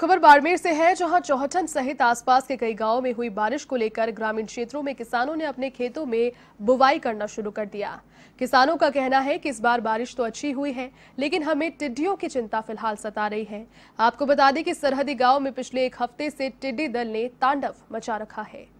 खबर बाड़मेर से है जहां चौहटन सहित आसपास के कई गांवों में हुई बारिश को लेकर ग्रामीण क्षेत्रों में किसानों ने अपने खेतों में बुवाई करना शुरू कर दिया किसानों का कहना है कि इस बार बारिश तो अच्छी हुई है लेकिन हमें टिड्डियों की चिंता फिलहाल सता रही है आपको बता दें कि सरहदी गांव में पिछले एक हफ्ते से टिड्डी दल ने तांडव मचा रखा है